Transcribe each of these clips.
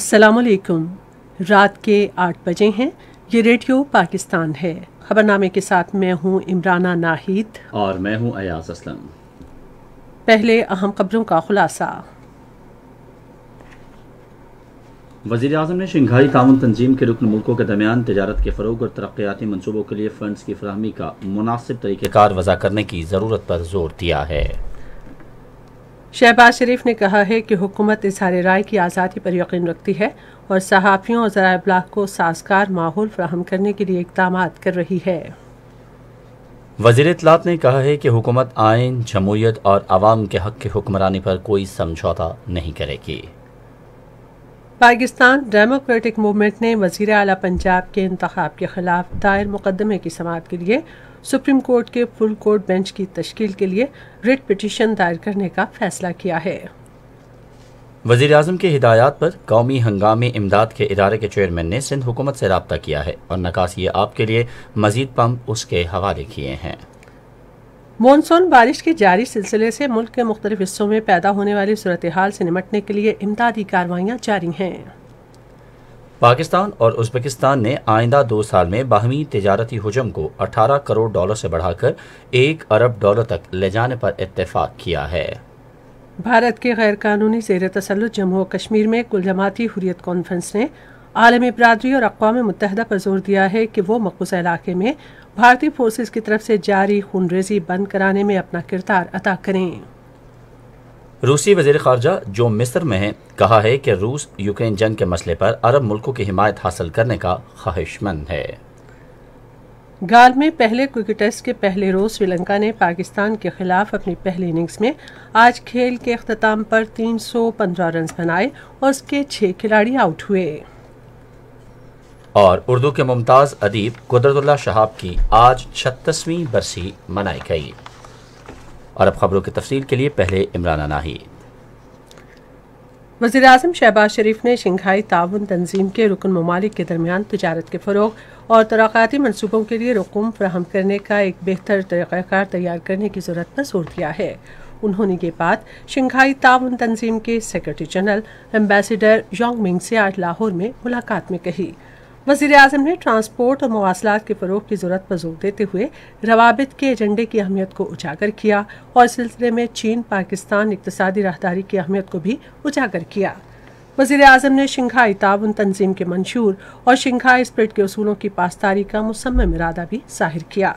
असलकुम रात के आठ बजे हैं ये रेडियो पाकिस्तान है खबरनामे के साथ मैं हूँ इमराना नाहिद और मैं हूँ अयाज असलम पहले अहम खबरों का खुलासा वजीर अजम ने शंघाई ताउन तंजीम के रुकन मुल्कों के दरमियान तजारत के फ़रोग और तरक्याती मनसूबों के लिए फ़ंड्स की फ्राहमी का मुनासिब कार वजह करने की ज़रूरत पर जोर दिया है शहबाज शरीफ ने कहा है कि हुकूमत इजहार राय की आज़ादी पर यकीन रखती है और सहाफ़ियों और ज़रा अबलाग को साजगार माहौल फ्राहम करने के लिए इकदाम कर रही है वजीर इतलात ने कहा है कि हुकूमत आयन जमूत और आवाम के हक की हुक्मरानी पर कोई समझौता नहीं करेगी पाकिस्तान डेमोक्रेटिक मूवमेंट ने वजीर अला पंजाब के इंतब के खिलाफ दायर मुकदमे की समात के लिए सुप्रीम कोर्ट के फुल कोर्ट बेंच की तश्ल के लिए रिट पटिशन दायर करने का फैसला किया है वजी अजम की हिदायत पर कौमी हंगामी इमदाद के इदारे के चेयरमैन ने सिंध हुकूमत से रबता किया है और नकासी आपके लिए मजीद पम्प उसके हवाले किए हैं मानसून बारिश के जारी सिलसिले से मुल्क के मुख्तलिफ हिस्सों में पैदा होने वाली सूरत हाल से निमटने के लिए इमदादी कार्रवाइयाँ जारी हैं पाकिस्तान और उज्बेकिस्तान ने आइंदा दो साल में बाहमी तजारती हजम को 18 करोड़ डॉलर से बढ़ाकर एक अरब डॉलर तक ले जाने पर इतफाक किया है भारत के गैर कानूनी जेर तसलुत जम्मू कश्मीर में कुल जमाती हुरियत कॉन्फ्रेंस ने आलमी बरदरी और अकवा मुतहदा पर जोर दिया है कि वो मकबूजा इलाके में भारतीय फोर्सेस की तरफ से जारी खूनरेजी बंद कराने में अपना किरदार अदा करें रूसी वजीर खारजा जो मिस्र में है कहा है कि रूस यूक्रेन जंग के मसले पर अरब मुल्कों की हिमायत हासिल करने का ख्वाहिशमंद है गाल में पहले क्रिकेट टेस्ट के पहले रोज श्रीलंका ने पाकिस्तान के खिलाफ अपनी पहली इनिंग्स में आज खेल के अख्ताम पर 315 रन बनाए और उसके छह खिलाड़ी आउट हुए और उर्दू के मुमताज़ अदीब कुदरतुल्ला शहाब की आज छत्तीसवीं बरसी मनाई गई और अब खबरों की तफसील के लिए पहले इमरान नाही वजी अजम शहबाज शरीफ ने शंघाई ताउन तंजीम के रुकन ममालिक के दरमियान तजारत के फ़रोग और तरक़ाती मनसूबों के लिए रकूम फ्राहम करने का एक बेहतर तरीक़ाकार तैयार करने की ज़रूरत पर जोर दिया है उन्होंने ये बात शंघाई ताउन तंजीम के secretary general ambassador Yong Ming से आज लाहौर में मुलाकात में कही वजीर अजम ने ट्रांसपोर्ट और मवासलात के फ़रोग की ज़रूरत पर जोर देते हुए रवाबित के एजेंडे की अहमियत को उजागर किया और इस सिलसिले में चीन पाकिस्तान इकतदी राहदारी की अहमियत को भी उजागर किया वजीर अजम ने शिंघाई ताउन तंजीम के मंशूर और शिंघाई स्प्रिट के असूलों की पासदारी का मुसम इरादा भी जाहिर किया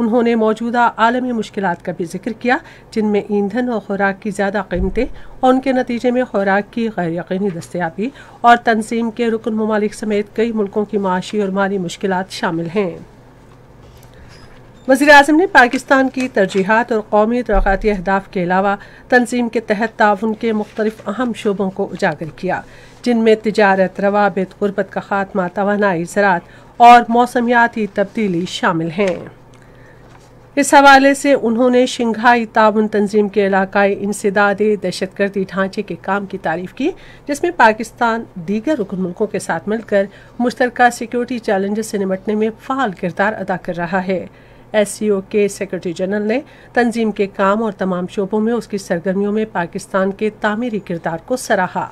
उन्होंने मौजूदा आलमी मुश्किल का भी जिक्र किया जिनमें ईंधन और खुराक की ज़्यादा कीमतें और उनके नतीजे में खुराक की गैर यकीनी दस्तियाबी और तनसीम के रुकन ममालिक समेत कई मुल्कों की माशी और माली मुश्किल शामिल हैं वजी अजम ने पाकिस्तान की तरजीहत और कौमी तोक़ाती अहदाफ के अलावा तनजीम के तहत ताउन के मुख्तलिफ अहम शोबों को उजागर किया जिनमें तजारत रवाबित गुरबत का खात्मा तोानाई ज़रात और मौसमियाती तब्दीली शामिल हैं इस हवाले से उन्होंने शंघाई ताउन तंजीम के इलाकाई इंसदाद दहशत गर्दी ढांचे के काम की तारीफ की जिसमें पाकिस्तान दीगर रुकन मुल्कों के साथ मिलकर मुश्तरक सिक्योरिटी चैलेंज से निपटने में फाल किरदार अदा कर रहा है एस के सेक्रेटरी जनरल ने तंजीम के काम और तमाम शोबों में उसकी सरगर्मियों में पाकिस्तान के तामीरी किरदार को सराहा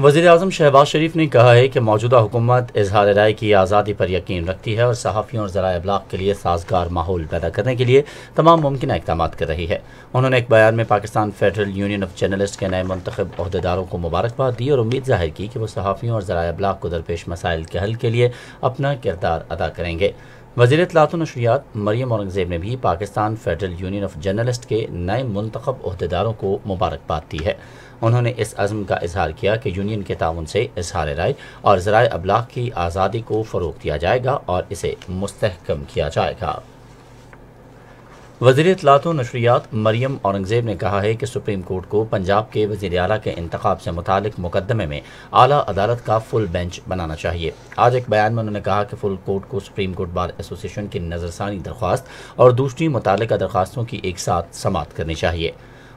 वजीर अजम शहबाज शरीफ ने कहा है कि मौजूदा हुकूमत इजहार राय की आज़ादी पर यकीन रखती है और सहाफ़ियों और ज़रा अबलाग के लिए साजगार माहौल पैदा करने के लिए तमाम मुमकिन इकदाम कर रही है उन्होंने एक बयान में Pakistan Federal Union of Journalist के नए मंतखब अहदेदारों को मुबारकबाद दी और उम्मीद जाहिर की कि वह सहाफ़ियों और ज़रा अबलाग को दरपेश मसाइल के हल के लिए अपना किरदार अदा करेंगे वजी तलात नशरियात मरियम औरंगजेब ने भी Pakistan Federal Union of Journalist के नए मंतखब अहदेदारों को मुबारकबाद दी है उन्होंने इस अज़म का इजहार किया कि यूनियन के ताउन से इजहार राय और ज़रा अबलाग की आज़ादी को फ़रोग दिया जाएगा और इसे मुस्तकम किया जाएगा वजी अतलात नशरियात मरियम औरंगज़ेब ने कहा है कि सुप्रीम कोर्ट को पंजाब के वजीर अला के इंतब से मुतल मुकदमे में आला अदालत का फुल बेंच बनाना चाहिए आज एक बयान में उन्होंने कहा कि फुल कोर्ट को सुप्रीम कोर्ट बार एसोसिएशन की नज़रसानी दरख्वास्त और दूसरी मुतल दरख्वास्तों की एक साथ समाप्त करनी चाहिए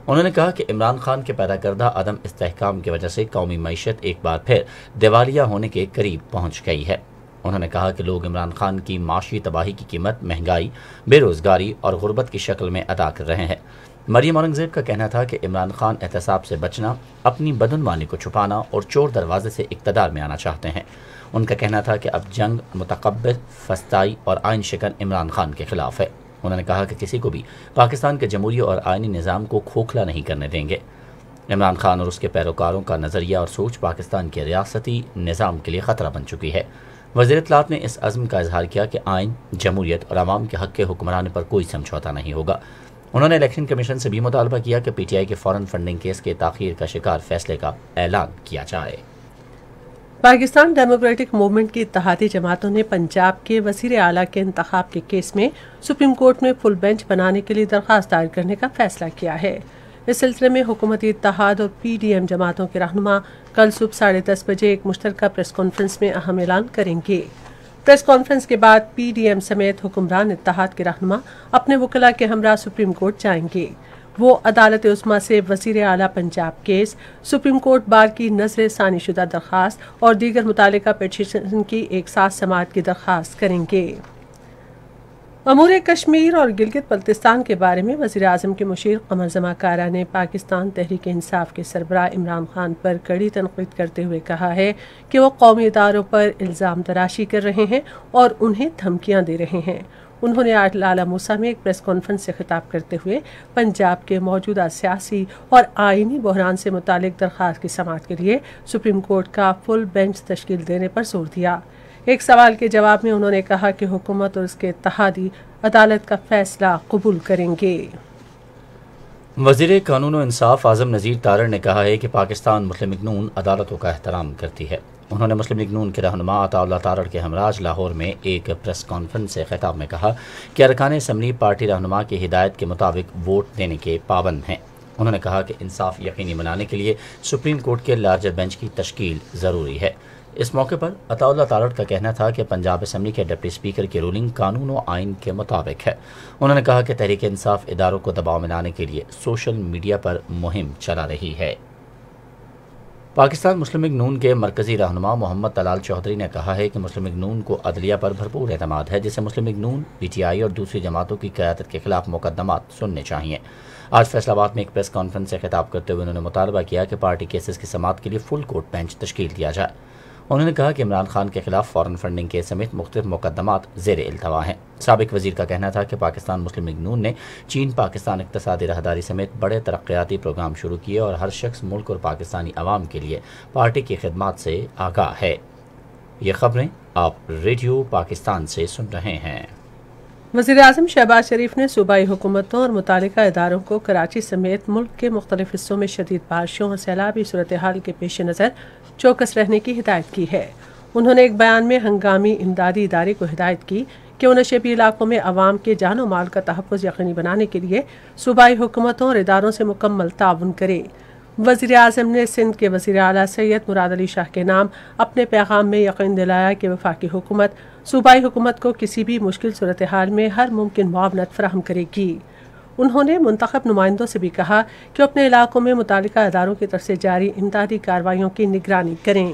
उन्होंने कहा कि इमरान खान के पैदा करदा अदम इसकाम की वजह से कौमी मीशत एक बार फिर दिवालिया होने के करीब पहुँच गई है उन्होंने कहा कि लोग इमरान खान की माशी तबाही की कीमत महंगाई बेरोज़गारी और गुर्बत की शक्ल में अदा कर रहे हैं मरियम औरंगज़ेब का कहना था कि इमरान खान एहतसाब से बचना अपनी बदनवानी को छुपाना और चोर दरवाजे से इकतदार में आना चाहते हैं उनका कहना था कि अब जंग मतकबर फस्ताई और आयन शिकन इमरान खान के खिलाफ है उन्होंने कहा कि किसी को भी पाकिस्तान के जमहूरी और आइनी निज़ाम को खोखला नहीं करने देंगे इमरान खान और उसके पैरोकारों का नज़रिया और सोच पाकिस्तान के रियासती निज़ाम के लिए ख़तरा बन चुकी है वजीर अतलात ने इस अज़म का इजहार किया कि आइन जमूरीत और आवाम के हक़ के हुक्मरान पर कोई समझौता नहीं होगा उन्होंने इलेक्शन कमीशन से भी मुतालबा किया कि पी टी आई के फ़ौर फंडिंग केस के तखिर का शिकार फैसले का ऐलान किया जाए पाकिस्तान डेमोक्रेटिक मूवमेंट की इतिहादी जमातों ने पंजाब के वजीर आला के इंतखब के केस में सुप्रीम कोर्ट में फुल बेंच बनाने के लिए दरख्वास्त दायर करने का फैसला किया है इस सिलसिले में हुकूमती इतिहाद और पी डी एम जमातों के रहनुमा कल सुबह साढ़े दस बजे एक मुश्तर प्रेस कॉन्फ्रेंस में अहम ऐलान करेंगे प्रेस कॉन्फ्रेंस के बाद पी डी एम समेत हुक्मरान इतिहाद के रहनुमा अपने वकला के हमरा सुप्रीम कोर्ट जाएंगे वो अदालत उस्मा से वजीर अला Punjab case Supreme Court bar की नजर सानीशुदा दरखास्त और दीगर मुतल पटिशन की एक साथ समात की दरख्वास्त करेंगे अमूर कश्मीर और गिलगित बल्तिस्तान के बारे में वजी अजम के मुशीर कमर जमा कारा ने पाकिस्तान तहरीक इंसाफ के सरबरा इमरान खान पर कड़ी तनकीद करते हुए कहा है कि वह कौमी इदारों पर इल्ज़ाम तराशी कर रहे हैं और उन्हें धमकियाँ दे रहे हैं उन्होंने आज लाला मूसा में एक प्रेस कॉन्फ्रेंस से खिताब करते हुए पंजाब के मौजूदा सियासी और आइनी बहरान से मुतक दरख्वास्त की समात के लिए सुप्रीम कोर्ट का फुल बेंच तश्कील देने पर जोर दिया एक सवाल के जवाब में उन्होंने कहा कि हुकूमत और उसके तहादी अदालत का फैसला कबूल करेंगे वजीर कानून और इंसाफ आजम नज़ीर तारड़ ने कहा है कि पाकिस्तान मुस्लिम लीग अदालतों का अहतराम करती है उन्होंने मुस्लिम लीग के रहनम अताउल्ला तारड़ के हमराज लाहौर में एक प्रेस कॉन्फ्रेंस से खिताब में कहा कि अरकान इसम्बली पार्टी रहनुमा की हिदायत के मुताबिक वोट देने के पाबंद हैं उन्होंने कहा कि इंसाफ यकीनी बनाने के लिए सुप्रीम कोर्ट के लार्जर बेंच की तश्कील ज़रूरी है इस मौके पर अताउल्ला तारड़ का कहना था कि पंजाब असम्बली के डिप्टी स्पीकर की रूलिंग कानून और आइन के मुताबिक है उन्होंने कहा कि तहरीक इंसाफ इदारों को दबाव में लाने के लिए सोशल मीडिया पर मुहिम चला रही है पाकिस्तान मुस्लिम लीग नून के मरकजी रहनुमा मोहम्मद तलाल चौधरी ने कहा है कि मुस्लिम लीग नून को अदलिया पर भरपूर अहतमाद है जिसे मुस्लिम लीग नून पीटीआई और दूसरी जमातों की क्यादत के खिलाफ मुकदमा सुनने चाहिए आज फैसलाबाद में एक प्रेस कॉन्फ्रेंस से खिताब करते हुए उन्होंने मुतालबा किया कि पार्टी केसेस की समात के लिए फुल कोर्ट बेंच तश्कील दिया जाए उन्होंने कहा कि इमरान खान के खिलाफ फॉरन फंडिंग के समेत मुख्त मुकदमा जेर अल्तवा हैं सबक वजीर का कहना था कि पाकिस्तान मुस्लिम लीग नून ने चीन पाकिस्तान इकतदी रहदारी समेत बड़े तरक्याती प्रोग्राम शुरू किए और हर शख्स मुल्क और पाकिस्तानी आवाम के लिए पार्टी की खदमात से आगाह है ये खबरें आप रेडियो पाकिस्तान से सुन रहे हैं वजी अजम शहबाज शरीफ ने सूबाई हुकूमतों और मुतल इदारों को कराची समेत मुल्क के मुख्तलिफ हिस्सों में शदीद बारिशों और सैलाबी सूरत हाल के पेश नज़र चौकस रहने की हिदायत की है उन्होंने एक बयान में हंगामी इमदादी इदारे को हिदायत की कि उन नशेबी इलाकों में आवाम के जान माल का तहफ़ यकीनी बनाने के लिए सूबाई हुकूमतों और इदारों से मुकम्मल ताउन करे वजी अजम ने सिंध के वजीर अली सैद मुराद अली शाह के नाम अपने पैगाम में यकीन दिलाया कि वफाकी हुकूमत सूबाई हुकूमत को किसी भी मुश्किल सूरत हाल में हर मुमकिन मुआवनत फ्राहम करेगी उन्होंने मुंतब नुमाइंदों से भी कहा कि अपने इलाकों में मुतल अदारों की तरफ से जारी इमदादी कार्रवाई की निगरानी करें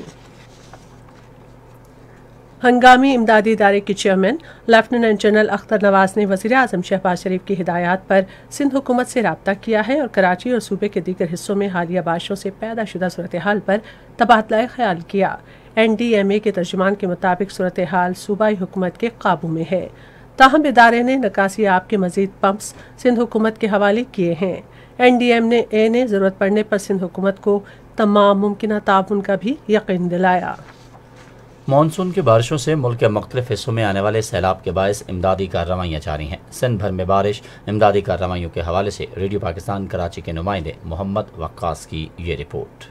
हंगामी इमदादी इदारे के chairman lieutenant general Akhtar Nawaz ने वजीर अजम शहबाज शरीफ की हिदायत पर सिंध हुकूमत से रबता किया है और कराची और सूबे के दीगर हिस्सों में हालिया बारिशों से पैदा शुदा सूरत हाल पर तबादला ख्याल किया एन डी एम ए के तर्जुमान के मुताबिक सूरत हाल सूबाई हुकूमत के काबू में है ताहम इदारे ने निकासी आप के मजीद पम्प्स सिंध हुकूमत के हवाले किए हैं एनडीएम ने ए ने ज़रूरत पड़ने पर सिंध हुकूमत को तमाम मुमकिन ताउन का भी यकीन दिलाया मानसून की बारिशों से मुल्क के मुख्तलिफ हिस्सों में आने वाले सैलाब के बायस इमदादी कार्रवाइयाँ जारी हैं सिंध भर में बारिश इमदादी कार्रवाइयों के हवाले से रेडियो पाकिस्तान कराची के नुमाइंदे मोहम्मद वक्स की ये रिपोर्ट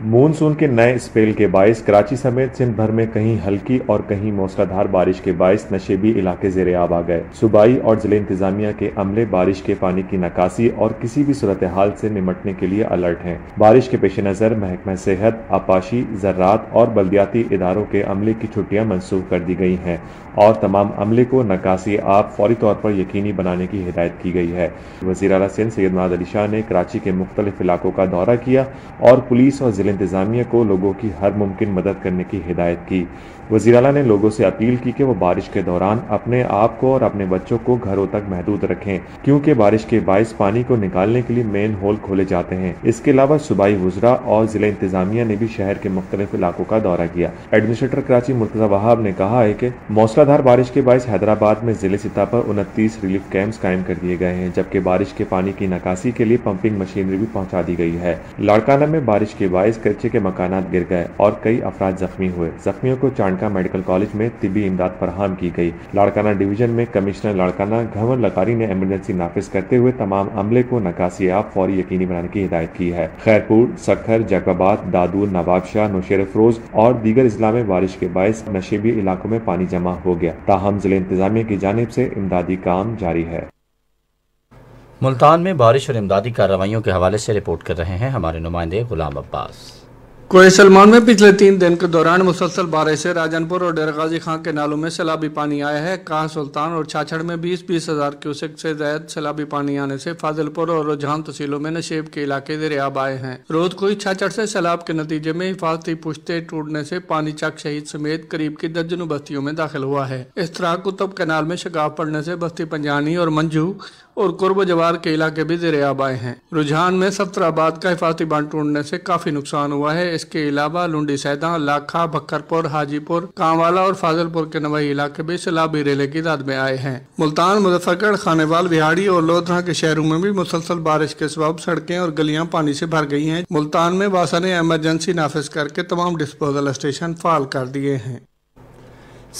मानसून के नए स्पेल के बायस कराची समेत सिंध भर में कहीं हल्की और कहीं मौसलाधार बारिश के बायस नशेबी इलाके जेर आब आ गए सूबाई और जिले इंतजामिया के अमले बारिश के पानी की नकासी और किसी भी सूरत हाल से निमटने के लिए अलर्ट हैं बारिश के पेश नज़र महकमा सेहत आपाशी ज़रात और बल्दियाती इदारों के अमले की छुट्टियाँ मनसूख कर दी गई हैं और तमाम अमले को नकासी आब फौरी तौर पर यकीनी बनाने की हिदायत की गई है वजी अला सिंध सैद माद अली शाह ने कराची के मुख्तलिफ इलाकों का दौरा किया और पुलिस और ज़िला इंतज़ामिया को लोगों की हर मुमकिन मदद करने की हिदायत की वजी अला ने लोगों से अपील की कि वो बारिश के दौरान अपने आप को और अपने बच्चों को घरों तक महदूद रखें क्योंकि बारिश के बायस पानी को निकालने के लिए मेन होल खोले जाते हैं इसके अलावा सूबाई हुजरा और जिला इंतजामिया ने भी शहर के मुख्तलिफ इलाकों का दौरा किया एडमिनिस्ट्रेटर कराची मुर्तजा वहाब ने कहा है की मौसलाधार बारिश के बायस हैदराबाद में जिले सतह पर उनतीस रिलीफ कैंप कायम कर दिए गए हैं जबकि बारिश के पानी की निकासी के लिए पंपिंग मशीनरी भी पहुँचा दी गई है लाड़काना में बारिश के बायस कच्चे के मकान गिर गए और कई अफराद जख्मी हुए जख्मियों को चांद लाड़काना मेडिकल कॉलेज में तिबी इमदाद फरहम की गई लाड़काना डिवीजन में कमिश्नर लाड़काना घंवर लकारी ने एमरजेंसी नाफिज करते हुए तमाम अमले को नकासी आप फौरी यकीनी बनाने की हिदायत की है खैरपुर सखर जैकबाबाद दादू नवाबशाह नौशेर फरोज और दीगर जिला में बारिश के बायस नशेबी इलाकों में पानी जमा हो गया ताहम जिले इंतजामिया की जानब ऐसी इमदादी काम जारी है मुल्तान में बारिश और इमदादी कार्रवाईयों के हवाले से रिपोर्ट कर रहे हैं हमारे नुमाइंदे गुलाम अब्बास कोई सलमान में पिछले तीन दिन के दौरान मुसलसल बारिश से राजनपुर और डेरगाजी खां के नालों में सैलाबी पानी आया है कहा सुल्तान और छाछड़ में बीस बीस हज़ार क्यूसेक से ज्यादा सैलाबी पानी आने से फाजिलपुर और रुझान तहसीलों में नशेब के इलाके दरियाब आए हैं रोज कोई छाछड़ से सैलाब के नतीजे में हिफाजती पुश्ते टूटने से पानी चक शहीद समेत करीब की दर्जनों बस्तियों में दाखिल हुआ है इस तरह कुतुब कैनाल में शिकाव पड़ने से बस्ती पंजानी और मंजू और कुर्ब जवार के इलाके भी आब आए हैं रुझान में सत्रह आबाद का हिफाती बांध टूटने से काफी नुकसान हुआ है इसके अलावा लुंडी सैदा लाखा भक्करपुर हाजीपुर कांवाला और फाजलपुर के नवाई इलाके भी सैलाबी रेले की दाद में आए हैं मुल्तान मुजफ्फरगढ़ खानेवाल बिहाड़ी और लोधरा के शहरों में भी मुसलसल बारिश के सबब सड़कें और गलियां पानी से भर गई हैं मुल्तान में बासा ने एमरजेंसी नाफिज करके तमाम डिस्पोजल स्टेशन फाल कर दिए हैं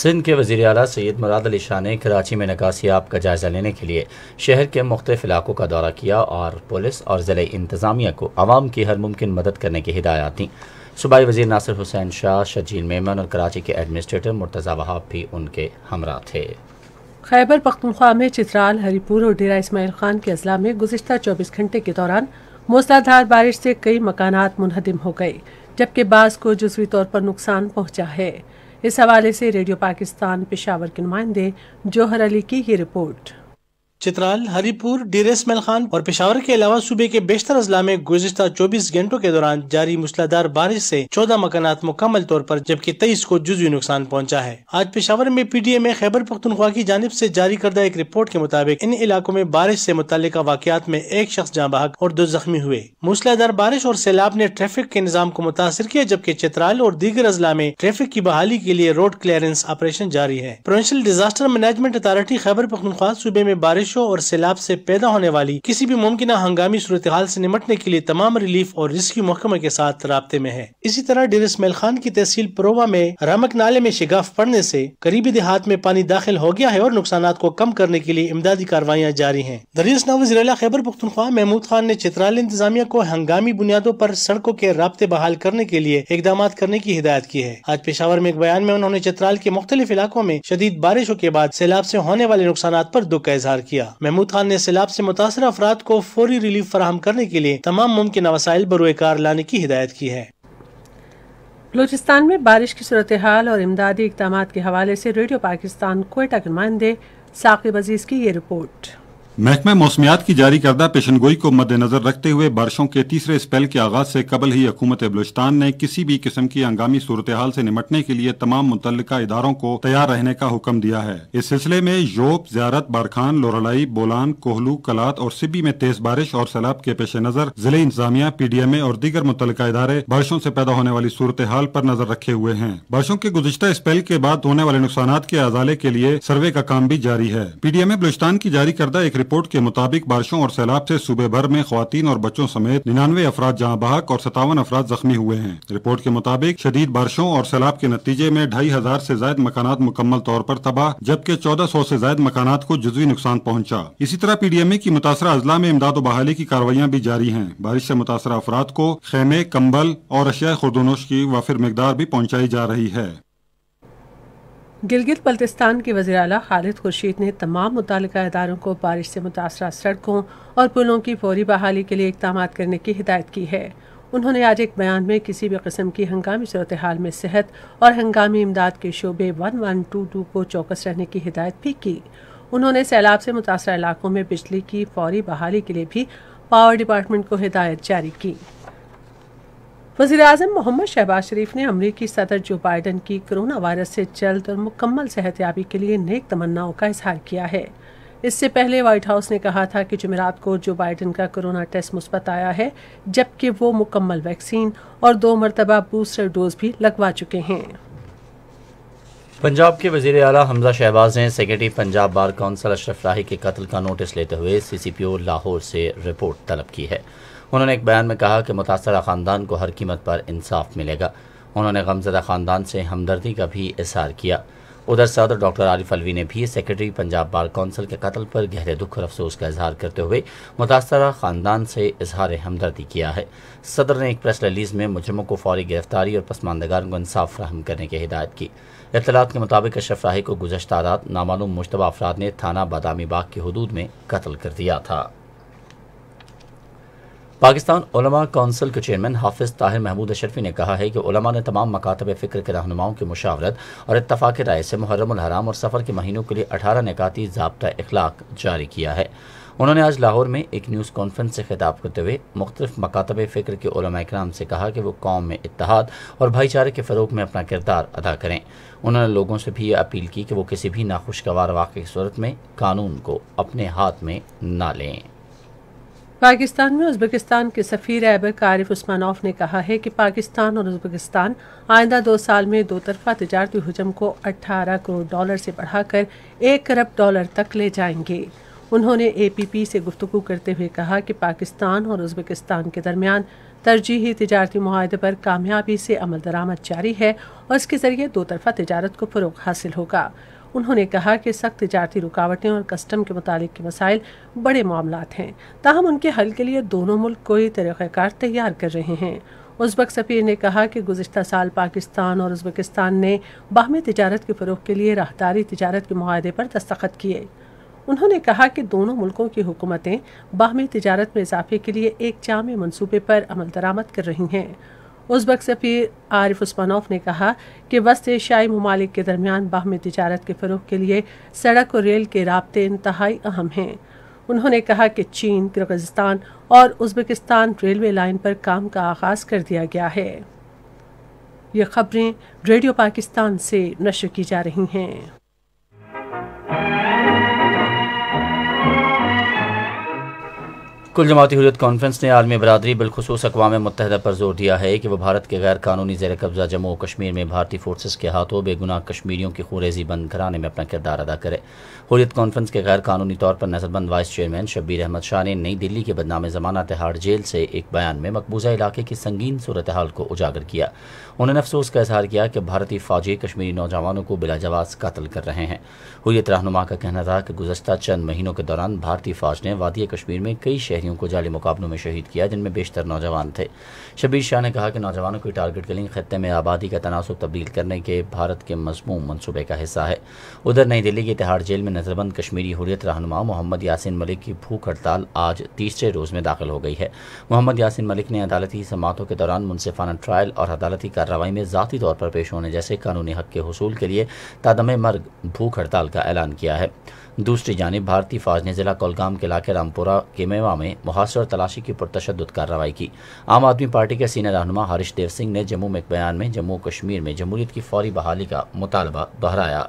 सिंध के वजीर अला सैद मुराद अली शाह ने कराची में नकासियाब का जायज़ा लेने के लिए शहर के मुख्तफ इलाकों का दौरा किया और पुलिस और ज़िले इंतज़ामिया को आवाम की हर मुमकिन मदद करने की हिदायत दी सूबाई वजी नासिर हुसैन शाह शजील मेमन और कराची के एडमिनिस्ट्रेटर मुर्तज़ा वहाब भी उनके हमरा थे खैबर पख्तनख्वा में चित्राल हरीपुर और डेरा इसमाइल खान के अजला में गुजशत चौबीस घंटे के दौरान मूसलाधार बारिश से कई मकान मुनहदम हो गए जबकि बास को जजवी तौर पर नुकसान पहुँचा है इस हवाले से रेडियो पाकिस्तान पेशावर के नुमाइंदे जौहर अली की ये रिपोर्ट चित्राल हरीपुर डीरेस इसमाइल खान और पिशावर के अलावा सूबे के बेशतर अजला में गुजशत चौबीस घंटों के दौरान जारी मूसलाधार बारिश से चौदह मकानात मुकम्मल तौर पर जबकि तेईस को जुजवी नुकसान पहुंचा है आज पिशावर में पी डी ए में खैबर पख्तनख्वा की जानब ऐसी जारी करदा एक रिपोर्ट के मुताबिक इन इलाकों में बारिश ऐसी मुतल वाकत में एक शख्स जहाँ बहक और दो जख्मी हुए मूसलाधार बारिश और सैलाब ने ट्रैफिक के निज़ाम को मुतासर किया जबकि चित्राल और दीगर अजला में ट्रैफिक की बहाली के लिए रोड क्लियरेंस ऑपरेशन जारी है provincial disaster management authority Khyber Pakhtunkhwa सूबे में बारिश बारिशों और सैलाब से पैदा होने वाली किसी भी मुमकिन हंगामी सूरत हाल से निमटने के लिए तमाम रिलीफ और रिस्क्यू महकमे के साथ रबते में है इसी तरह डेर इसमाइल खान की तहसील प्रोवा में रामक नाले में शिगाफ पड़ने से करीबी देहात में पानी दाखिल हो गया है और नुकसान को कम करने के लिए इमदादी कार्रवाइयाँ जारी है दरियस नव जिला खैबर पुख्तनख्वा महमूद खान ने चित्राल इंतजामिया को हंगामी बुनियादों आरोप सड़कों के रबते बहाल करने के लिए इकदाम करने की हिदायत की है आज पेशावर में एक बयान में उन्होंने चित्राल के मुख्तलिफ इलाकों में शदीद बारिशों के बाद सैलाब ऐसी होने वाले नुकसान आरोप दुख का इजहार किया दिया महमूद खान ने सैलाब ऐसी मुतासर अफराद को फौरी रिलीफ फराम करने के लिए तमाम मुमकिन वसाइल बरोकार लाने की हिदायत की है बलूचिस्तान में बारिश की सूरत हाल और इमदादी इकदाम के हवाले ऐसी रेडियो पाकिस्तान कोयटा के नुमाइंदे साकिब अजीज की ये रिपोर्ट महकमा मौसमियात की जारी करदा पेशन गोई को मद्देनजर रखते हुए बारिशों के तीसरे स्पेल के आगाज से कबल ही हकूमत बलोचिस्तान ने किसी भी किस्म की हंगामी सूरत हाल से निमटने के लिए तमाम मुतल इदारों को तैयार रहने का हुक्म दिया है इस सिलसिले में योप ज्यारत बारखान लोरलाई बोलान कोहलू कलात और सिब्बी में तेज बारिश और सैलाब के पेश नजर जिले इंतजामिया पी डी एम ए और दीगर मुतल इदारे बारिशों से पैदा होने वाली सूरत हाल पर नजर रखे हुए हैं बारिशों के गुजशत स्पेल के बाद होने वाले नुकसान के अजाले के लिए सर्वे का काम भी जारी है P D M A Balochistan की जारी करदा एक रिपोर्ट के मुताबिक बारिशों और सैलाब से सूबे भर में खातन और बच्चों समेत निन्यानवे अफराद जहाँ बहक और सतावन अफराद जख्मी हुए हैं रिपोर्ट के मुताबिक शदीद बारिशों और सैलाब के नतीजे में ढाई हजार ऐसी जायद मकान मुकम्मल तौर आरोप तबाह जबकि चौदह सौ ऐसी जायद मकान को जुजवी नुकसान पहुँचा इसी तरह पी डी एम ए की मुतासर अजला में इमदाद बहाली की कार्रवाइयाँ भी जारी हैं बारिश ऐसी मुतासर अफराद को खेमे कम्बल और अशिया खुर्दोनोश की वाफिर मकदार भी पहुँचाई जा रही है गिलगित बल्तिस्तान के वजी अल खालिद खुर्शीद ने तमाम मुतल इदारों को बारिश से मुतासर सड़कों और पुलों की फौरी बहाली के लिए इकदाम करने की हिदायत की है उन्होंने आज एक बयान में किसी भी कस्म की हंगामी सूरत हाल में सेहत और हंगामी इमदाद के शोबे वन वन टू टू को चौकस रहने की हिदायत भी की उन्होंने सैलाब से मुतासर इलाकों में बिजली की फौरी बहाली के लिए भी पावर डिपार्टमेंट को हिदायत जारी की वजी अजम मोहम्मद शहबाज शरीफ ने अमरीकी सदर जो बाइडन की कोरोना वायरस से जल्द और मुकम्मल सेहतयाबी के लिए नेक तमन्नाओं का इजहार किया है इससे पहले व्हाइट हाउस ने कहा था कि जुमेरात को जो बाइडन का कोरोना टेस्ट मुस्बत आया है जबकि वो मुकम्मल वैक्सीन और दो मरतबा बूस्टर डोज भी लगवा चुके हैं पंजाब के वजीर अला हमजा शहबाज ने secretary Punjab bar council Ashraf Rahi के कत्ल का नोटिस लेते हुए सी सी पी ओ लाहौर से रिपोर्ट तलब की है उन्होंने एक बयान में कहा कि मुतासर ख़ानदान को हर कीमत पर इंसाफ मिलेगा उन्होंने गमजदा ख़ानदान से हमदर्दी का भी इजहार किया उधर सदर डॉक्टर आरिफ अलवी ने भी सेक्रेटरी पंजाब बार कौंसिल के कत्ल पर गहरे दुख और अफसोस का इजहार करते हुए मुतासर ख़ानदान से इजहार हमदर्दी किया है सदर ने एक प्रेस रिलीज़ में मुजरमों को फौरी गिरफ्तारी और पसमानदगार को इंसाफ फ्राहम करने की हिदायत की इतलात के मुताबिक अशरफ राही को गुजशत रात नामालूम मुशतबा अफराद ने थाना बदामी बाग की हदूद में कत्ल कर दिया था पाकिस्तान उलमा कौंसिल के चेयरमैन हाफिज ताहिर महमूद अशरफी ने कहा है कि उलमा ने तमाम मकातब फ़िक्र के रहनुमाओं की मुशावरत और इतफाक़ राय से मुहर्रमहराम और सफ़र के महीनों के लिए अठारह निकाती जबता अखलाक जारी किया है उन्होंने आज लाहौर में एक न्यूज़ कॉन्फ्रेंस से खिताब करते हुए मुख्तफ मकातब फ़िक्र के कराम से कहा कि वो कौम में इतहाद और भाईचारे के फ़रोग में अपना किरदार अदा करें उन्होंने लोगों से भी यह अपील की कि वो किसी भी नाखुशगवार वाक़ की सूरत में कानून को अपने हाथ में ना लें पाकिस्तान में उज्बेकिस्तान के सफ़ीर ऐबक आरिफ उस्मानोव ने कहा है कि पाकिस्तान और उज्बेकिस्तान आइंदा दो साल में दो तरफा तजारती हजम को 18 करोड़ डॉलर से बढ़ाकर एक अरब डॉलर तक ले जाएंगे उन्होंने एपीपी से गुफ्तु करते हुए कहा कि पाकिस्तान और उज्बेकिस्तान के दरमियान तरजीही तजारती माहदे पर कामयाबी से अमल दरामद जारी है और इसके ज़रिए दो तरफा तजारत को फ़रोग हासिल होगा उन्होंने कहा कि सख्त तजारती रुकावटें और कस्टम के मुतालिक के मसाइल बड़े मामला हैं ताहम उनके हल के लिए दोनों मुल्क कोई तरीक़ाकार तैयार कर रहे हैं उज़्बक सफ़ीर ने कहा कि गुजशत साल पाकिस्तान और उज़्बेकिस्तान ने बाहमी तजारत के फ़रोग के लिए राहदारी तजारत के माहदे पर दस्तखत किए उन्होंने कहा कि दोनों मुल्कों की हुकूमतें बाहमी तजारत में इजाफे के लिए एक जाम मनसूबे पर अमल दरामद कर रही हैं उज्बक सफी आरिफ उस्मानोफ ने कहा कि वस्त एशियाई ममालिक के दरमियान बाहमी तजारत के फ़रोग के लिए सड़क और रेल के रबते इंतहाई अहम हैं उन्होंने कहा कि चीन किर्गिस्तान और उज्बेकिस्तान रेलवे लाइन पर काम का आगाज़ कर दिया गया है ये खबरें रेडियो पाकिस्तान से नशर की जा रही हैं कुल जमाती हुरियत कॉन्फ्रेंस ने आलमी बरदरी बिलखसूस अकवा मुतहदा पर जोर दिया है कि वह भारत के गैर कानूनी जेर कब्जा जम्मू और कश्मीर में भारतीय फोर्सेज के हाथों बेगुनाह कश्मीरियों की खुरेजी बंद कराने में अपना किरदार अदा करे हुरियत कॉन्फ्रेंस के गैर कानूनी तौर पर नजरबंद वाइस चेयरमैन शब्बीर अहमद शाह ने नई दिल्ली के बदनाम ज़माना तिहाड़ जेल से एक बयान में मकबूजा इलाके की संगीन सूरत हाल को उजागर किया उन्होंने अफसोस का इजहार किया कि भारतीय फ़ौजी कश्मीरी नौजवानों को बिलाजवाज कत्ल कर रहे हैं हुत रहनुमा का कहना था कि गुजशत चंद महीनों के दौरान भारतीय फ़ौज ने वादी कश्मीर में कई शहरीों को जाली मुकाबलों में शहीद किया जिनमें बेशतर नौजवान थे शबीर शाह ने कहा कि नौजवानों की टारगेट लिए खत्े में आबादी का तनासब तब्दील करने के भारत के मजमूम मनसूबे का हिस्सा है उधर नई दिल्ली की तिहाड़ जेल में नजरबंद कश्मीरी हुरियत रहनुमा मोहम्मद यासिन मलिक की भूख हड़ताल आज तीसरे रोज़ में दाखिल हो गई है मोहम्मद यासिन मलिक ने अदालती समातों के दौरान मुनसिफाना ट्रायल और अदालती का कार्रवाई में ज़ाती तौर पर पेश होने जैसे कानूनी हक के हसूल के लिए तदम मर्ग भूख हड़ताल का ऐलान किया है दूसरी जानब भारतीय फ़ौज ने ज़िला कोलगाम के इलाके रामपुरा के मेवा में मुहासर और तलाशी की पुरतशद कार्रवाई की आम आदमी पार्टी के सीनियर रहनुमा हरीश देव सिंह ने जम्मू में एक बयान में जम्मू कश्मीर में जमहूरीत की फौरी बहाली का मुतालबा दोहराया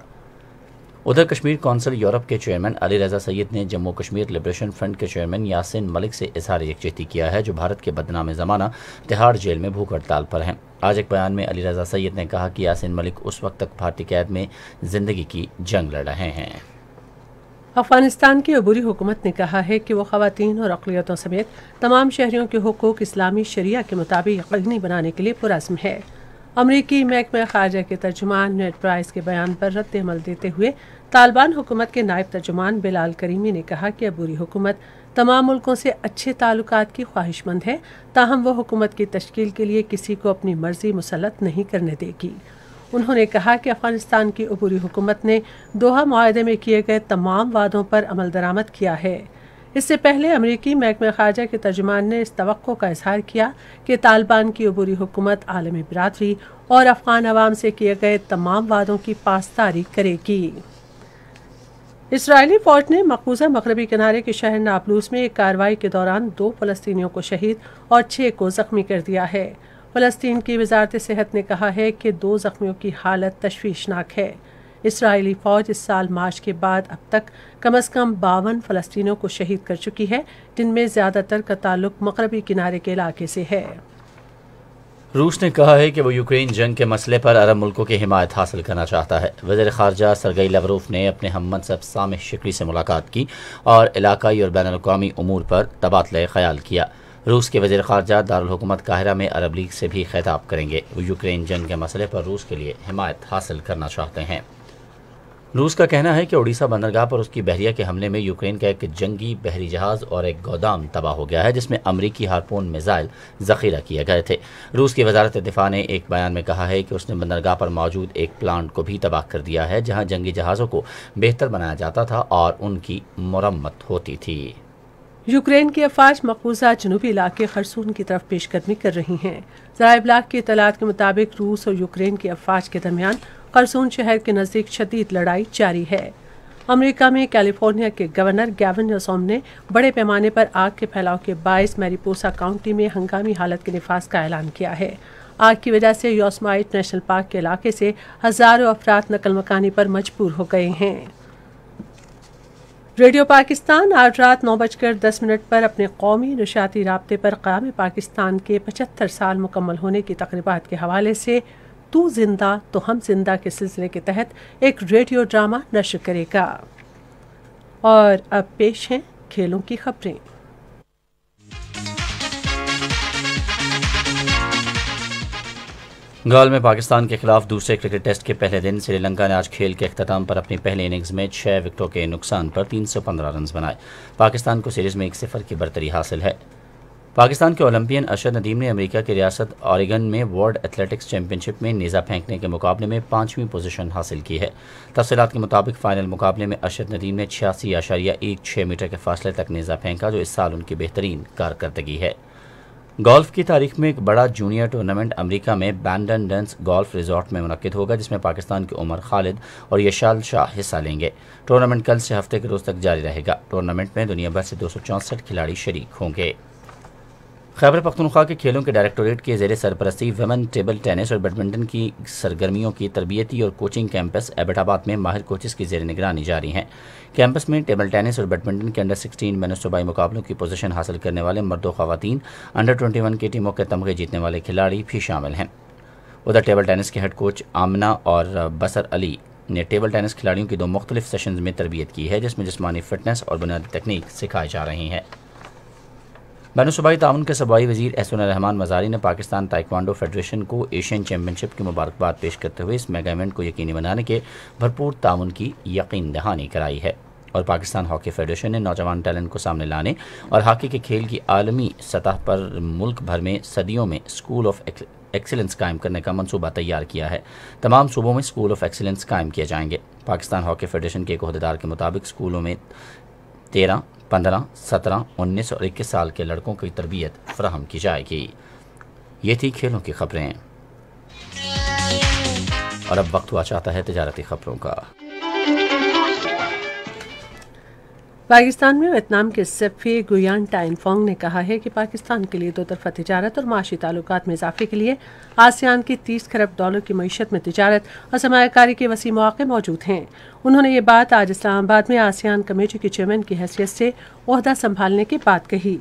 उधर कश्मीर कौंसिल यूरोप के चेयरमैन अली रजा सैद ने जम्मू कश्मीर लिबरेशन फ्रंट के चेयरमैन यासिन मलिक से इजहार यकजहती किया है जो भारत के बदनाम जमाना तिहाड़ जेल में भूख हड़ताल पर हैं आज एक बयान में अली रजा सैद ने कहा कि यासिन मलिक उस वक्त तक भारतीय कैद में जिंदगी की जंग लड़ रहे हैं अफगानिस्तान की अबूरी हुकूमत ने कहा है कि वो खातन और अकलीतों समेत तमाम शहरीों के हकूक इस्लामी शरिया के मुताबिक यकीनी बनाने के लिए पुरज़म है अमरीकी महकमा खारजा के तर्जुमान नेट प्राइस के बयान पर रद्दमल देते हुए तालिबान हुकूमत के नायब तर्जुमान बिलाल करीमी ने कहा कि अबूरी हुकूमत तमाम मुल्कों से अच्छे ताल्लुक की ख्वाहिशमंद है ताहम वो हुकूमत की तश्ल के लिए किसी को अपनी मर्जी मुसलत नहीं करने देगी उन्होंने कहा कि अफगानिस्तान की अबूरी हुकूमत ने दोहा माहे में किए गए तमाम वादों पर अमल दरामद किया है इससे पहले अमरीकी महकमे खारजा के तर्जमान ने इस तो का इजहार किया कि तालिबान की अबूरी हुकूमत आलमी बरदरी और अफगान अवाम से किए गए तमाम वादों की पासदारी करेगी इसराइली फौज ने मकबूजा मगरबी किनारे के शहर नापलूस में एक कार्रवाई के दौरान दो फलस्तियों को शहीद और छः को जख्मी कर दिया है फलस्तीन की वजारत सेहत ने कहा है कि दो जख्मियों की हालत तशवीशनाक है इसराइली फौज इस साल मार्च के बाद अब तक कम अज कम बावन फलस्तीनों को शहीद कर चुकी है जिनमें ज़्यादातर का ताल्लुक मकरबी किनारे के इलाके से है रूस ने कहा है कि वो यूक्रेन जंग के मसले पर अरब मुल्कों की हिमायत हासिल करना चाहता है वजर खारजा सरगई लवरूफ ने अपने हम मनसब साम शिकली से मुलाकात की और इलाकई और बैन अवी अमूर पर तबादला ख्याल किया रूस के वजीर खारजा दारकूमत काहरा में अरब लीग से भी खिताब करेंगे वो यूक्रेन जंग के मसले पर रूस के लिए हिमायत हासिल करना चाहते हैं रूस का कहना है कि ओडिशा बंदरगाह पर उसकी बहरिया के हमले में यूक्रेन का एक जंगी बहरी जहाज और एक गोदाम तबाह हो गया है जिसमें अमरीकी हारपोन मिसाइल जखीरा किए गए थे रूस की वजारत दिफा ने एक बयान में कहा है कि उसने बंदरगाह पर मौजूद एक प्लांट को भी तबाह कर दिया है जहां जंगी जहाज़ों को बेहतर बनाया जाता था और उनकी मरम्मत होती थी यूक्रेन की अफवाज मकबूजा जनूबी इलाके खरसून की तरफ पेशकदमी कर रही हैं जरा इबलाक की इतलात के मुताबिक रूस और यूक्रेन की अफवाज के दरमियान खरसून शहर के नजदीक शदीद लड़ाई जारी है अमेरिका में कैलिफोर्निया के गवर्नर गैविन रसोम ने बड़े पैमाने पर आग के फैलाव के बायस मैरीपोसा काउंटी में हंगामी हालत के निफास का ऐलान किया है आग की वजह से योसमाइट नेशनल पार्क के इलाके से हजारों अफराद नकल मकानी पर मजबूर हो गए हैं रेडियो पाकिस्तान आज रात नौ बजकर दस मिनट पर अपने कौमी नशाती रबते पर क़्याम पाकिस्तान के पचहत्तर साल मुकम्मल होने की तकरीबा के हवाले से तू जिंदा तो हम जिंदा के सिलसिले के तहत एक रेडियो ड्रामा नशर करेगा और अब पेश हैं खेलों की खबरें गाल में पाकिस्तान के खिलाफ दूसरे क्रिकेट टेस्ट के पहले दिन श्रीलंका ने आज खेल के अख्ताम पर अपनी पहली इनिंग्स में छह विकेटों के नुकसान पर 315 रन बनाए पाकिस्तान को सीरीज में एक सिफर की बरतरी हासिल है पाकिस्तान के ओलंपियन अशद नदीम ने अमेरिका की रियासत ऑरिगन में वर्ल्ड एथलेटिक्स चैंपियनशिप में नेज़ा फेंकने के मुकाबले में पांचवीं पोजीशन हासिल की है तफसीत के मुताबिक फ़ाइनल मुकाबले में अशद नदीम ने छियासी आशारिया एक छः मीटर के फासले तक नेज़ा फेंका जो इस साल उनकी बेहतरीन कारकर्दगी है गोल्फ की तारीख में एक बड़ा जूनियर टूर्नामेंट अमेरिका में बैंडन डेंस गोल्फ रिजॉर्ट में मुनद होगा जिसमें पाकिस्तान के उमर खालिद और यशाल शाह हिस्सा लेंगे टूर्नामेंट कल से हफ्ते के रोज़ तक जारी रहेगा टूर्नामेंट में दुनिया भर से दो खिलाड़ी शरीक होंगे खैबर पख्तनख्वा के खेलों के डायरेक्टोरेट के जेर सरपरस्ती वेमन टेबल टेनिस और बैडमिंटन की सरगर्मियों की तरबियती और कोचिंग कैंपस एबटाबाद में माहिर कोचेस की जेर निगरानी जारी हैं कैंपस में टेबल टेनिस और बैडमिंटन के अंडर 16 सूबाई मुकाबलों की पोजीशन हासिल करने वाले मर्द खातन अंडर वन की टीमों के तमगे जीतने वाले खिलाड़ी भी शामिल हैं उधर टेबल टेनिस के हेड कोच आमना और बसर अली ने टेबल टेनिस खिलाड़ियों की दो मुख्तलिफ सेशन में तरबियत की है जिसमें जिसमानी फ़िटनेस और बुनियादी तकनीक सिखाई जा रही है बैन सूबाई ताउन के सूबाई वजीर एहसन रहमान मजारी ने पाकिस्तान ताइकवांडो फेडरेशन को एशियन चैम्पियनशिप की मुबारकबाद पेश करते हुए इस मेगा इवेंट को यकीनी बनाने के भरपूर ताउन की यकीन दहानी कराई है और पाकिस्तान हॉकी फेडरेशन ने नौजवान टैलेंट को सामने लाने और हॉकी के खेल की आलमी सतह पर मुल्क भर में सदियों में स्कूल ऑफ एक्सेलेंस कायम करने का मंसूबा तैयार किया है तमाम सूबों में स्कूल ऑफ एक्सेलेंस कायम किए जाएंगे पाकिस्तान हॉकी फेडरेशन के एक अहदेदार के मुताबिक स्कूलों में तेरह पंद्रह सत्रह उन्नीस और इक्कीस साल के लड़कों की तरबियत फ्राहम की जाएगी ये थी खेलों की खबरें और अब वक्त हुआ चाहता है तजारती खबरों का पाकिस्तान में वियतनाम के सफी गुयान टाइनफोंग ने कहा है कि पाकिस्तान के लिए दो तरफा तजारत और माशी ताल्लुक में इजाफे के लिए आसियान की तीस खरब डॉलर की मीशत में तजारत और सरमाकारी के वसी मौके मौजूद हैं उन्होंने ये बात आज इस्लामाबाद में आसियान कमेटी के चेयरमैन की हैसियत से अहदा संभालने की बात कही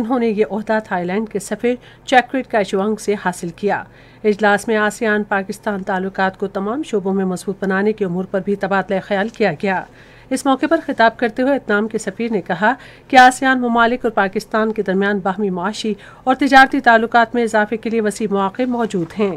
उन्होंने ये अहदा थाईलैंड के सफ़ीर चैक्रेट कैचवांग से हासिल किया इजलास में आसियान पाकिस्तान ताल्लुक को तमाम शोबों में मजबूत बनाने के उमूर पर भी तबादला ख्याल किया गया इस मौके पर खिताब करते हुए इतनाम के सफीर ने कहा कि आसियान ममालिक और पाकिस्तान के दरमियान बाहमी माशी और तजारती ताल्लुक में इजाफे के लिए वसी मौके मौजूद हैं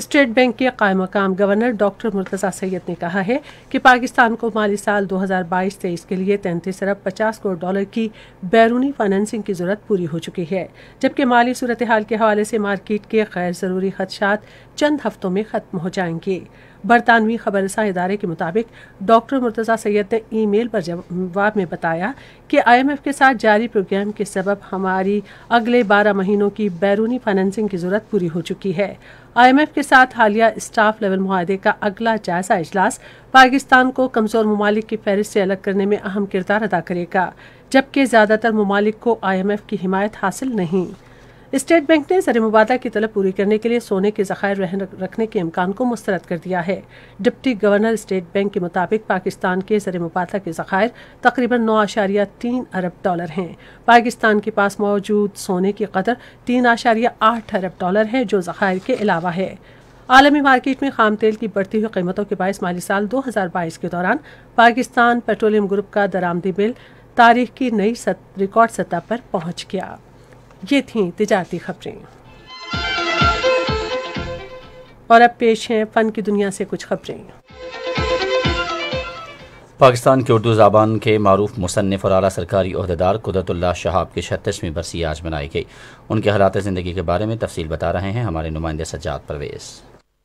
स्टेट बैंक के कायम मकाम गवर्नर डॉक्टर मुर्तज़ा सैयद ने कहा है कि पाकिस्तान को माली साल 2022-23 के लिए तैंतीस अरब पचास करोड़ डॉलर की बैरूनी फाइनेंसिंग की जरूरत पूरी हो चुकी है जबकि माली सूरत हाल के हवाले से मार्केट के गैर ज़रूरी खदशात चंद हफ्तों में ख़त्म हो जाएंगे बरतानवी खबर इदारे के मुताबिक डॉक्टर मुर्तज़ा सैद ने ईमेल पर जवाब में बताया कि आईएमएफ के साथ जारी प्रोग्राम के सबब हमारी अगले बारह महीनों की बैरूनी फाइनेंसिंग की जरूरत पूरी हो चुकी है आईएमएफ के साथ हालिया स्टाफ लेवल माहे का अगला जायजा अजलास पाकिस्तान को कमज़ोर ममालिक की फहरिस्त से अलग करने में अहम किरदार अदा करेगा जबकि ज़्यादातर ममालिक को आईएमएफ की हिमायत हासिल नहीं स्टेट बैंक ने जर मुबादा की तलब पूरी करने के लिए सोने के जखायर रखने के इम्कान को मुस्तरद कर दिया है डिप्टी गवर्नर स्टेट बैंक के मुताबिक पाकिस्तान के जर मुबादा के जखायर तकरीबन नौ आशारिया तीन अरब डॉलर हैं पाकिस्तान के पास मौजूद सोने की कदर तीन आशारिया आठ अरब डॉलर है जो जखायर के अलावा है आलमी मार्केट में खाम तेल की बढ़ती हुई कीमतों के बायस माली साल 2022 के दौरान पाकिस्तान पेट्रोलियम ग्रुप का दरामदी बिल तारीख की नई रिकॉर्ड सतह पर पहुंच गया ये थी तजारती खबरें और अब पेश हैं फ़न की दुनिया से कुछ खबरें पाकिस्तान के उर्दू ज़बान के मरूफ मुसनफ़ और अला सरकारी अहदेदार कुदरतुल्ला शहाब की छत्तीसवीं बरसी आज मनाई गई उनके हालात ज़िंदगी के बारे में तफसील बता रहे हैं हमारे नुमाइंदे सज्जाद परवेज़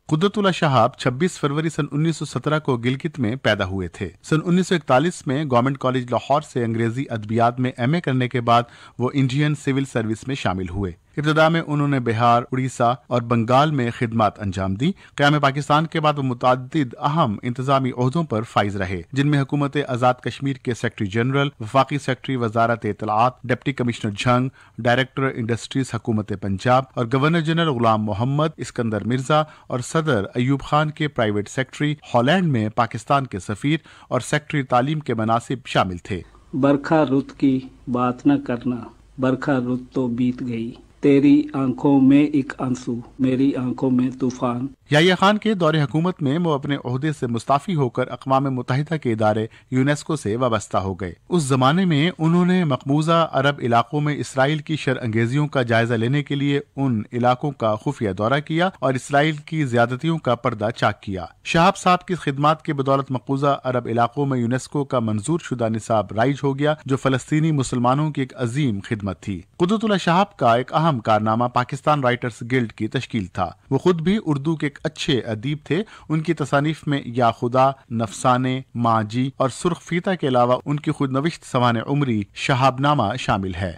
कुदतुल्ला शहाब 26 फरवरी सन 1917 को गिलगित में पैदा हुए थे सन 1941 में गवर्नमेंट कॉलेज लाहौर से अंग्रेजी अदबियात में एमए करने के बाद वो इंडियन सिविल सर्विस में शामिल हुए इब्तदा में उन्होंने बिहार उड़ीसा और बंगाल में खिदमत अंजाम दी क्याम पाकिस्तान के बाद वो मुतद अहम इंतजामी अहदों पर फाइज रहे जिनमें हुकूमत आज़ाद कश्मीर के सेक्रेटरी जनरल वफाकी सेक्रेटरी वजारत इतलात deputy commissioner Jhang director industries हकूमत पंजाब और गवर्नर जनरल गुलाम मोहम्मद इस्कंदर मिर्जा और सदर अयूब खान के प्राइवेट सेक्रेटरी हॉलैंड में पाकिस्तान के सफीर और सेक्रेटरी तालीम के मनासिब शामिल थे बरखा रुत की बात न करना बरखा रुत तो बीत गई तेरी आंखों में एक आंसू मेरी आंखों में तूफान या खान के दौरे हुकूमत में वो अपने अहदे से मुस्ताफी होकर अकवा मुतहदा के इदारे यूनेस्को से वाबस्ता हो गए उस जमाने में उन्होंने मकबूजा अरब इलाकों में इसराइल की शर अंगेजियों का जायजा लेने के लिए उन इलाकों का खुफिया दौरा किया और इसराइल की ज्यादतियों का पर्दा चाक किया शहाब साहब की खिदमत के बदौलत मकबूजा अरब इलाकों में यूनेस्को का मंजूर शुदा निसाब राइज हो गया जो फलस्तनी मुसलमानों की एक अजीम खिदमत थी कुदतुल्ला शहाब का एक अहम नाम कारनामा पाकिस्तान राइटर्स गिल्ड की तश्कील था वो खुद भी उर्दू के एक अच्छे अदीब थे उनकी तसानीफ में या खुदा नफसाने माजी और सुर्ख फीता के अलावा उनकी खुद नविश्त सवान उमरी शहाबनामा शामिल है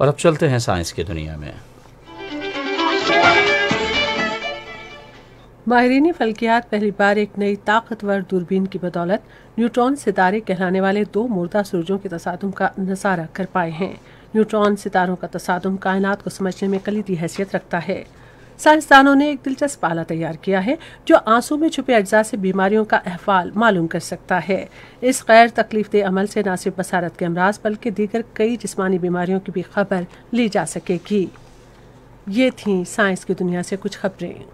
और अब चलते हैं साइंस की दुनिया में माहरीन फल्कियात पहली बार एक नई ताकतवर दूरबीन की बदौलत न्यूट्रॉन सितारे कहलाने वाले दो मुर्दा सूरजों के तसादम का नजारा कर पाए हैं न्यूट्रॉन सितारों का तसादम कायनात को समझने में कलीदी हैसियत रखता है साइंसदानों ने एक दिलचस्प आला तैयार किया है जो आंसू में छुपे अज्जा से बीमारियों का अहवाल मालूम कर सकता है इस गैर तकलीफ दे अमल से न सिर्फ बसारत के अमराज बल्कि दीगर कई जिसमानी बीमारियों की भी खबर ली जा सकेगी ये थी साइंस की दुनिया से कुछ खबरें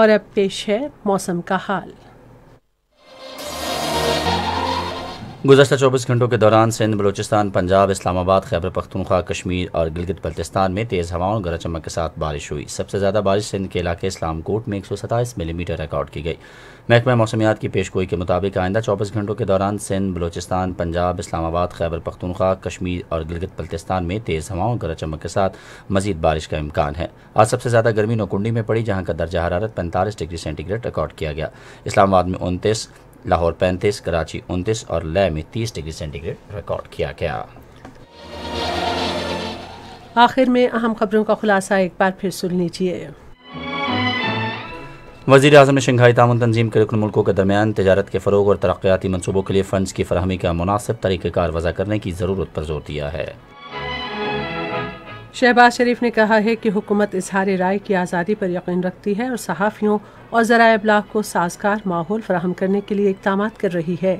और अब पेश है मौसम का हाल गुजशत चौबीस घंटों के दौरान सिंध बलोचिस्तान पंजाब इस्लामाबाद खैबर पख्तनख्वा कश्मीर और गलगित बल्तिस्तान में तेज़ हवाओं और गरज चमक के साथ बारिश हुई सबसे ज़्यादा बारिश सिंध के इलाके इस्लामकोट में एक सौ सताईस मिलीमीटर रिकॉर्ड की गई महकमा मौसमियात की पेशगोई के मुताबिक आइंदा चौबीस घंटों के दौरान सिंध बलोचिस्तान पंजाब इस्लामाबाद खैबर पख्तनख्वा कश्मीर और गिलगित बल्तिस्तान में तेज़ हवाओं और गरज चमक के साथ मजीद बारिश का इम्कान है आज सबसे ज़्यादा गर्मी नोकुंडी में पड़ी जहाँ का दर्जा हरारत पैंतालीस डिग्री सेंटीग्रेड रिकॉर्ड किया गया इस्लामाबाद में उनतीस लाहौर 35, कराची 29 और लय में 30 डिग्री सेंटीग्रेड रिकॉर्ड किया गया आखिर में अहम खबरों का खुलासा एक बार फिर सुन लीजिए वजी अजम ने शंघाई तामन तंजीम के रुकन मुल्कों के दरमियान तजारत के फ़रोग और तरक्याती मनसूबों के लिए फ़ंड्स की फरहमी का मुनासिब तरीक़ेकार वजह करने की ज़रूरत पर जोर दिया है शहबाज शरीफ ने कहा है कि हुकूमत इजहार राय की आज़ादी पर यकीन रखती है और सहाफ़ियों और ज़रा अबलाग को साजगार माहौल फराहम करने के लिए इकदाम कर रही है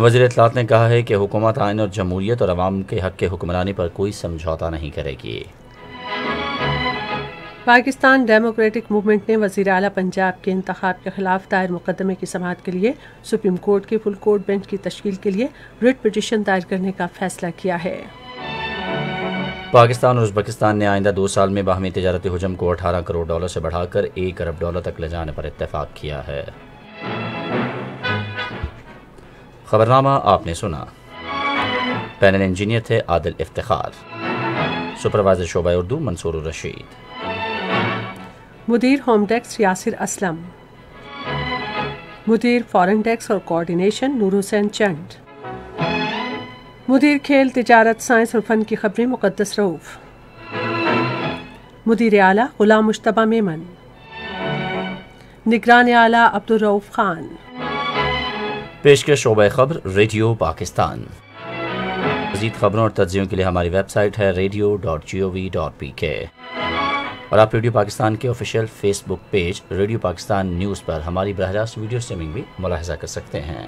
वजर अतलात ने कहा है कि हुकूमत आयन और जमहूरीत और आवाम के हक के हुक्मरानी पर कोई समझौता नहीं करेगी पाकिस्तान डेमोक्रेटिक मूवमेंट ने वजीर अली पंजाब के इंतब के खिलाफ दायर मुकदमे की समात के लिए सुप्रीम कोर्ट के फुल कोर्ट बेंच की तश्ील के लिए रिट पटिशन दायर करने का फैसला किया है पाकिस्तान और उजबकिस्तान ने आइंदा दो साल में बाहमी तजारती हजम को अठारह करोड़ डॉलर से बढ़ाकर एक अरब डॉलर तक ले जाने पर इतफाक़ किया है खबरनामा आपने सुना पैनल इंजीनियर थे आदिल इफ्तार सुपरवाइजर शोबा उर्दू मंसूर रशीद मुदीर होम टैक्स यासिर असलम मुदीर फॉरेन टैक्स और कोऑर्डिनेशन नूर हुसैन चंड मुदीर खेल तजारत साइंस और फन की खबरें मुकदस रऊफ मुदीर आला गुलाम मुशतबा मेमन निगरान आला अब्दुलरऊफ खान पेश के खबर रेडियो पाकिस्तान मजीद खबरों और तजियों के लिए हमारी वेबसाइट है radio dot G O V dot P K और आप रेडियो पाकिस्तान के official Facebook page radio Pakistan news पर हमारी बरह रास्त वीडियो स्ट्रीमिंग भी मुलाहजा कर सकते हैं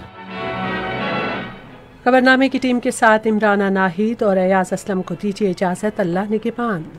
खबरनामे की टीम के साथ इमराना नाहिद और एयाज असलम को दीजिए इजाज़त अल्लाह ने के पान